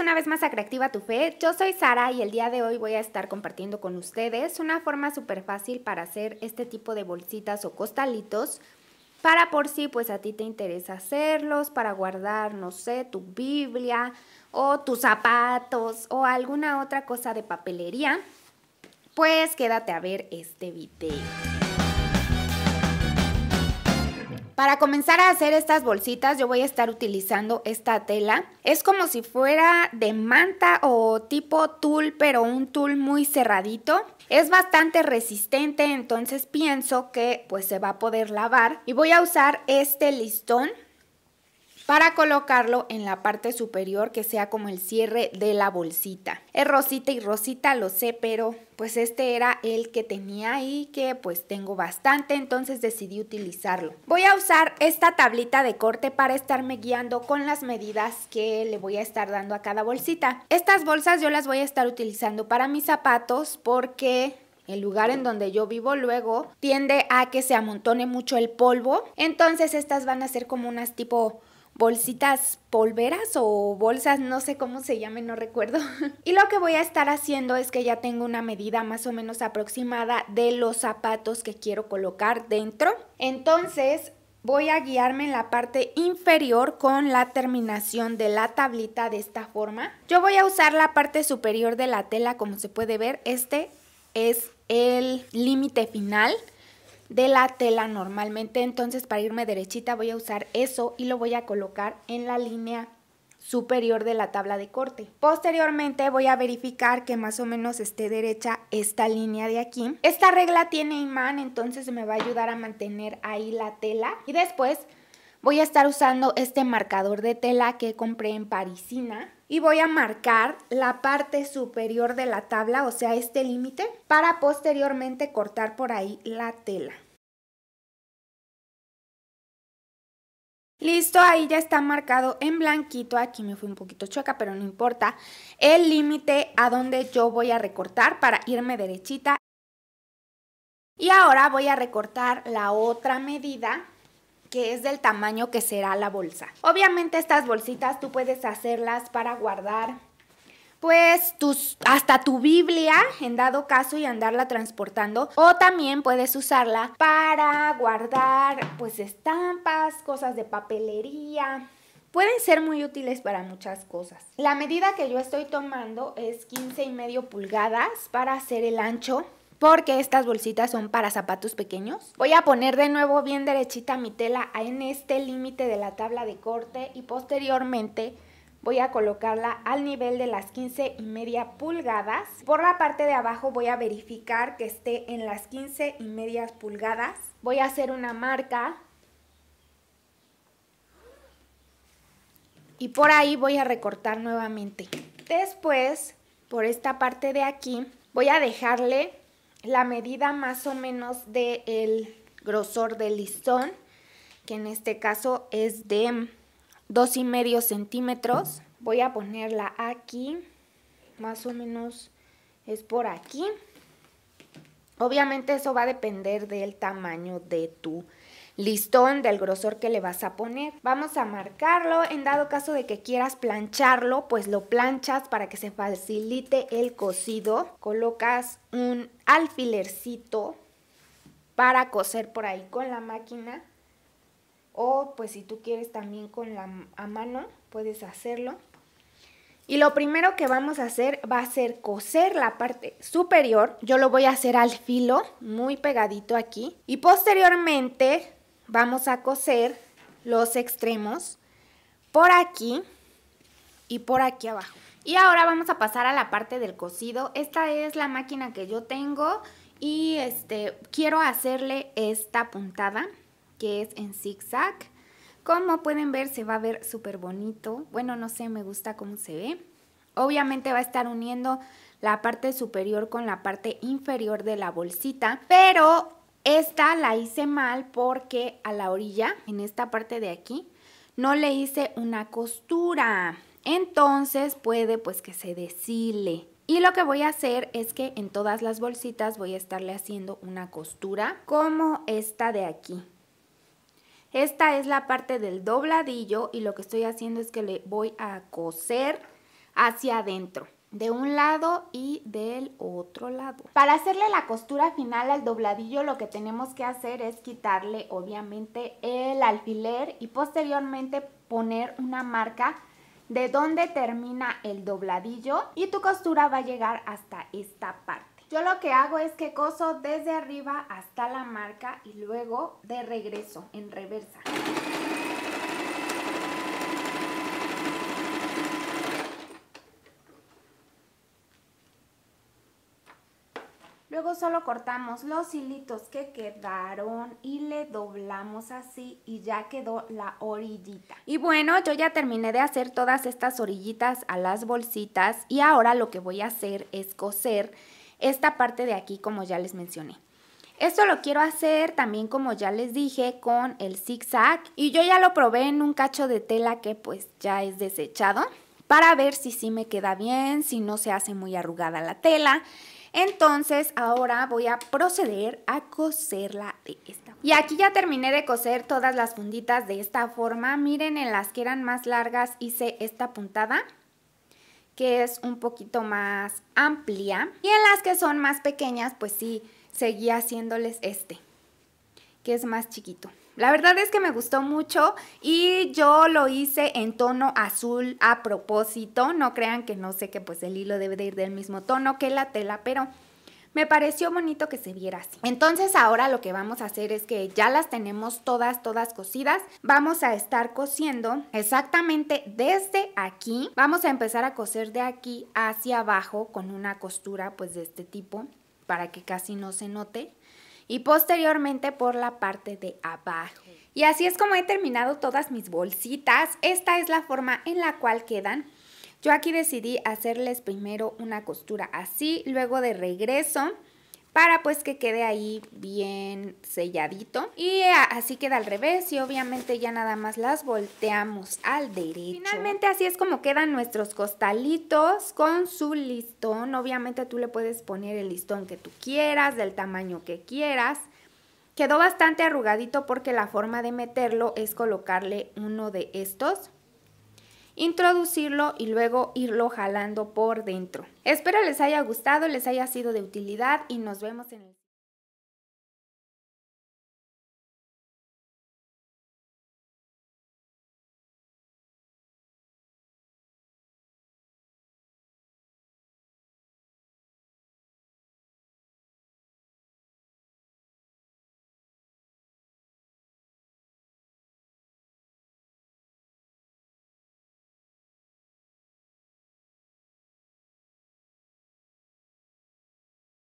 una vez más a tu Fe. Yo soy Sara y el día de hoy voy a estar compartiendo con ustedes una forma súper fácil para hacer este tipo de bolsitas o costalitos para por si pues a ti te interesa hacerlos, para guardar, no sé, tu Biblia o tus zapatos o alguna otra cosa de papelería. Pues quédate a ver este video. Para comenzar a hacer estas bolsitas yo voy a estar utilizando esta tela. Es como si fuera de manta o tipo tul, pero un tul muy cerradito. Es bastante resistente, entonces pienso que pues se va a poder lavar. Y voy a usar este listón para colocarlo en la parte superior que sea como el cierre de la bolsita. Es rosita y rosita, lo sé, pero pues este era el que tenía y que pues tengo bastante, entonces decidí utilizarlo. Voy a usar esta tablita de corte para estarme guiando con las medidas que le voy a estar dando a cada bolsita. Estas bolsas yo las voy a estar utilizando para mis zapatos porque el lugar en donde yo vivo luego tiende a que se amontone mucho el polvo. Entonces estas van a ser como unas tipo bolsitas polveras o bolsas, no sé cómo se llame, no recuerdo. y lo que voy a estar haciendo es que ya tengo una medida más o menos aproximada de los zapatos que quiero colocar dentro. Entonces voy a guiarme en la parte inferior con la terminación de la tablita de esta forma. Yo voy a usar la parte superior de la tela, como se puede ver, este es el límite final de la tela normalmente. Entonces para irme derechita voy a usar eso y lo voy a colocar en la línea superior de la tabla de corte. Posteriormente voy a verificar que más o menos esté derecha esta línea de aquí. Esta regla tiene imán, entonces me va a ayudar a mantener ahí la tela. Y después Voy a estar usando este marcador de tela que compré en Parisina y voy a marcar la parte superior de la tabla, o sea este límite, para posteriormente cortar por ahí la tela. Listo, ahí ya está marcado en blanquito, aquí me fui un poquito chueca, pero no importa, el límite a donde yo voy a recortar para irme derechita. Y ahora voy a recortar la otra medida que es del tamaño que será la bolsa. Obviamente estas bolsitas tú puedes hacerlas para guardar pues tus, hasta tu Biblia en dado caso y andarla transportando o también puedes usarla para guardar pues estampas, cosas de papelería, pueden ser muy útiles para muchas cosas. La medida que yo estoy tomando es 15 y medio pulgadas para hacer el ancho porque estas bolsitas son para zapatos pequeños. Voy a poner de nuevo bien derechita mi tela en este límite de la tabla de corte y posteriormente voy a colocarla al nivel de las 15 y media pulgadas. Por la parte de abajo voy a verificar que esté en las 15 y medias pulgadas. Voy a hacer una marca y por ahí voy a recortar nuevamente. Después, por esta parte de aquí, voy a dejarle la medida más o menos del el grosor del listón, que en este caso es de dos y medio centímetros. Voy a ponerla aquí, más o menos es por aquí. Obviamente eso va a depender del tamaño de tu listón del grosor que le vas a poner. Vamos a marcarlo, en dado caso de que quieras plancharlo, pues lo planchas para que se facilite el cosido. Colocas un alfilercito para coser por ahí con la máquina o pues si tú quieres también con la a mano puedes hacerlo. Y lo primero que vamos a hacer va a ser coser la parte superior. Yo lo voy a hacer al filo, muy pegadito aquí. Y posteriormente vamos a coser los extremos por aquí y por aquí abajo. Y ahora vamos a pasar a la parte del cosido. Esta es la máquina que yo tengo y este, quiero hacerle esta puntada que es en zigzag. Como pueden ver se va a ver súper bonito. Bueno, no sé, me gusta cómo se ve. Obviamente va a estar uniendo la parte superior con la parte inferior de la bolsita, pero esta la hice mal porque a la orilla, en esta parte de aquí, no le hice una costura. Entonces puede pues que se deshile. Y lo que voy a hacer es que en todas las bolsitas voy a estarle haciendo una costura como esta de aquí. Esta es la parte del dobladillo y lo que estoy haciendo es que le voy a coser hacia adentro de un lado y del otro lado. Para hacerle la costura final al dobladillo lo que tenemos que hacer es quitarle obviamente el alfiler y posteriormente poner una marca de donde termina el dobladillo y tu costura va a llegar hasta esta parte. Yo lo que hago es que coso desde arriba hasta la marca y luego de regreso en reversa. Luego solo cortamos los hilitos que quedaron y le doblamos así y ya quedó la orillita. Y bueno, yo ya terminé de hacer todas estas orillitas a las bolsitas y ahora lo que voy a hacer es coser esta parte de aquí como ya les mencioné. Esto lo quiero hacer también como ya les dije con el zigzag y yo ya lo probé en un cacho de tela que pues ya es desechado para ver si sí me queda bien, si no se hace muy arrugada la tela. Entonces ahora voy a proceder a coserla de esta forma. Y aquí ya terminé de coser todas las funditas de esta forma. Miren en las que eran más largas hice esta puntada que es un poquito más amplia y en las que son más pequeñas pues sí seguí haciéndoles este que es más chiquito. La verdad es que me gustó mucho y yo lo hice en tono azul a propósito. No crean que no sé que pues el hilo debe de ir del mismo tono que la tela, pero me pareció bonito que se viera así. Entonces ahora lo que vamos a hacer es que ya las tenemos todas, todas cosidas. Vamos a estar cosiendo exactamente desde aquí. Vamos a empezar a coser de aquí hacia abajo con una costura pues de este tipo para que casi no se note y posteriormente por la parte de abajo. Y así es como he terminado todas mis bolsitas. Esta es la forma en la cual quedan. Yo aquí decidí hacerles primero una costura así, luego de regreso para pues que quede ahí bien selladito y eh, así queda al revés y obviamente ya nada más las volteamos al derecho. Finalmente así es como quedan nuestros costalitos con su listón, obviamente tú le puedes poner el listón que tú quieras, del tamaño que quieras. Quedó bastante arrugadito porque la forma de meterlo es colocarle uno de estos introducirlo y luego irlo jalando por dentro. Espero les haya gustado, les haya sido de utilidad y nos vemos en el